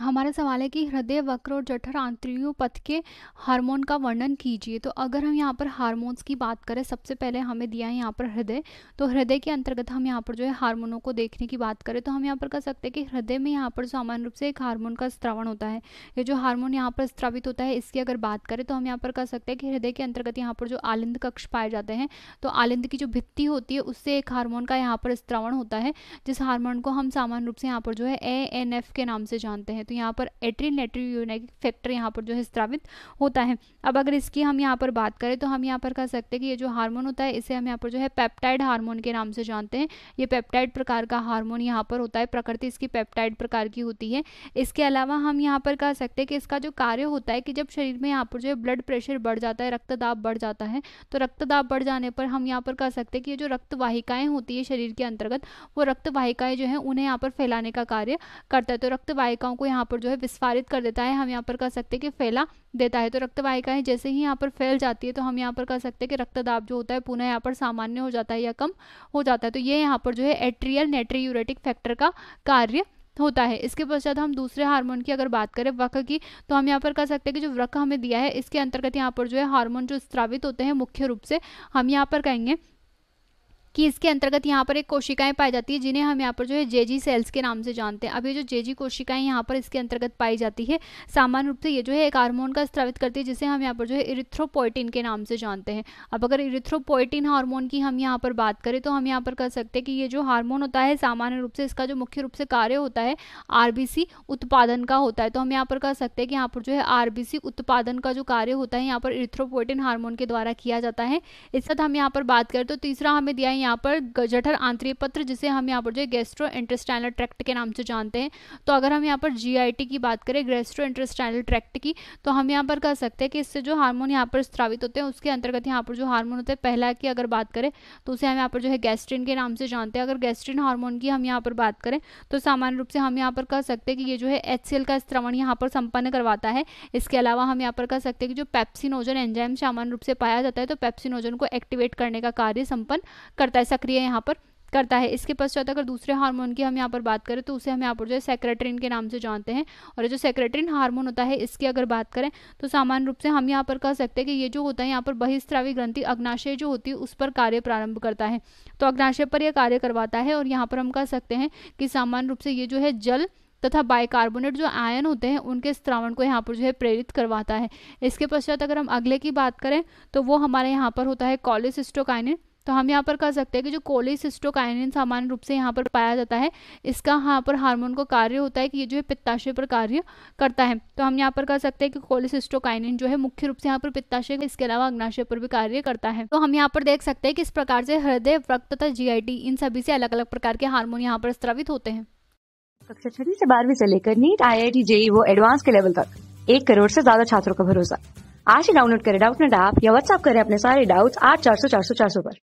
हमारा सवाल है कि हृदय वक्र और जठर आंतरियों पथ के हार्मोन का वर्णन कीजिए तो अगर हम यहाँ पर हार्मोन्स की बात करें सबसे पहले हमें दिया है यहाँ पर हृदय तो हृदय के अंतर्गत हम यहाँ पर जो है हार्मोनों को देखने की बात करें तो हम यहाँ पर कह सकते हैं कि हृदय में यहाँ पर सामान्य रूप से एक हार्मोन का स्त्रावण होता है ये जो हार्मोन यहाँ पर स्त्रावित होता है इसकी अगर बात करें तो हम यहाँ पर कह सकते हैं कि हृदय के अंतर्गत यहाँ पर जो आलिंद कक्ष पाए जाते हैं तो आलिंद की जो भित्ती होती है उससे एक हार्मोन का यहाँ पर स्त्रावण होता है जिस हार्मोन को हम सामान्य रूप से यहाँ पर जो है ए एन एफ के नाम से जानते हैं तो यहाँ पर एट्रिन नेट्रियोनिक फैक्टर यहाँ पर जो है स्त्रावित होता है अब अगर इसकी हम यहाँ पर बात करें तो हम यहाँ पर कह सकते हैं कि ये जो हार्मोन होता है इसे हम यहाँ पर जो है पेप्टाइड हार्मोन के नाम से जानते हैं ये पेप्टाइड प्रकार का हार्मोन यहाँ पर होता है प्रकृति इसकी पेप्टाइड प्रकार की होती है इसके अलावा हम यहाँ पर कह सकते हैं कि इसका जो कार्य होता है कि जब शरीर में यहाँ पर जो है ब्लड प्रेशर बढ़ जाता है रक्तदाब बढ़ जाता है तो रक्तदाब बढ़ जाने पर हम यहाँ पर कह सकते हैं कि ये जो रक्तवाहिकाएँ होती है शरीर के अंतर्गत वो रक्तवाहिकाएँ जो है उन्हें यहाँ पर फैलाने का कार्य करता है तो रक्तवाहिकाओं को यहाँ पर जो है विस्फारित कर देता है हम यहाँ पर कह सकते हैं कि फैला देता है तो रक्तवाहिका है जैसे ही यहाँ पर फैल जाती है तो हम यहाँ पर कह सकते हैं कि रक्तदाब जो होता है पुनः यहाँ पर सामान्य हो जाता है या कम हो जाता है तो ये यहाँ पर जो है एट्रियल नेट्रीयूरेटिक फैक्टर का कार्य होता है इसके पश्चात हम दूसरे हार्मोन की अगर बात करें वक की तो हम यहाँ पर कह सकते हैं कि जो वक हमें दिया है इसके अंतर्गत यहाँ पर जो है हार्मोन जो स्त्रावित होते हैं मुख्य रूप से हम यहाँ पर कहेंगे कि इसके अंतर्गत यहाँ पर एक कोशिकाएं पाई जाती है जिन्हें हम यहाँ पर जो है जेजी सेल्स के नाम से जानते हैं अब ये जो जेजी कोशिकाएं यहाँ पर इसके अंतर्गत पाई जाती है सामान्य रूप से ये जो है एक हार्मोन का स्त्रावित करती है जिसे हम यहाँ पर जो है इरिथ्रोपोइटिन के नाम से जानते हैं अब अगर इरिथ्रोपोइटिन हार्मोन की हम यहाँ पर बात करें तो हम यहाँ पर कह सकते हैं कि ये जो हार्मोन होता है सामान्य रूप से इसका जो मुख्य रूप से कार्य होता है आर उत्पादन का होता है तो हम यहाँ पर कह सकते हैं कि यहाँ पर जो है आर उत्पादन का जो कार्य होता है यहाँ पर इरिथ्रोपोइटिन हार्मोन के द्वारा किया जाता है इस साथ हम यहाँ पर बात करें तो तीसरा हमें दिया यहाँ पर जठर आंतरिक पत्र जिसे हम यहाँ पर जो गेस्ट्रो इंटरस्टाइनल ट्रैक्ट के नाम से जानते हैं तो अगर हम यहाँ पर जीआईटी की बात करें गैस्ट्रो इंटरस्टाइनल ट्रैक्ट की तो हम यहाँ पर कह सकते हैं कि इससे जो हार्मोन यहाँ पर स्त्रावित होते हैं उसके अंतर्गत यहाँ पर जो हार्मोन होते हैं पहला की अगर बात करें तो उसे हम यहाँ पर जो है गैस्ट्रिन के नाम से जानते हैं अगर गैस्ट्रिन हार्मोन की हम यहाँ पर बात करें तो सामान्य रूप से हम यहाँ पर कह सकते हैं कि ये जो है एच का स्त्रवण यहाँ पर संपन्न करवाता है इसके अलावा हम यहाँ पर कह सकते हैं कि जो पैप्सिनोजन एंजाइम सामान्य रूप से पाया जाता है तो पैप्सिनोजन को एक्टिवेट करने का कार्य संपन्न करता करता है सक्रिय यहाँ पर करता है इसके पश्चात अगर दूसरे हार्मोन की हम यहाँ पर बात करें तो उसे हम यहाँ पर जो है सेक्रेटरिन के नाम से जानते हैं और जो सेक्रेटरिन हार्मोन होता है इसकी अगर बात करें तो सामान्य रूप से हम यहाँ पर कह सकते हैं कि ये जो होता है यहाँ पर बहिस्त्रावी ग्रंथि अग्नाशय जो होती है उस पर कार्य प्रारंभ करता है तो अग्नाशय पर यह कार्य करवाता है और यहाँ पर हम कह सकते हैं कि सामान्य रूप से ये जो है जल तथा बाइकार्बोनेट जो आयन होते हैं उनके स्त्रावण को यहाँ पर जो है प्रेरित करवाता है इसके पश्चात अगर हम अगले की बात करें तो वो हमारे यहाँ पर होता है कॉलेसिस्टोकाइनिन तो हम यहाँ पर कह सकते हैं कि जो कोलिसिस्टोकाइनिन सामान्य रूप से यहाँ पर पाया जाता है इसका यहाँ पर हार्मोन को कार्य होता है कि ये जो है पित्ताशय पर कार्य करता है तो हम यहाँ पर कह सकते हैं कि कोलिसिस्टोकाइनिन जो है मुख्य रूप से यहाँ पर पित्ताशय इसके अलावा अग्नाशय पर भी कार्य करता है तो हम यहाँ पर देख सकते हैं कि इस प्रकार से हृदय रक्त तथा जी इन सभी से अलग अलग प्रकार के हार्मोन यहाँ पर स्त्रवित होते हैं कक्षा छठी से बारहवीं से लेकर NEET I I T JEE वो एडवांस के लेवल तक एक करोड़ से ज्यादा छात्रों का भरोसा आज ही डाउनलोड करें डाउट नेट ऐप या व्हाट्सअप करें अपने सारे डाउट्स आठ चार सौ चार सौ चार सौ पर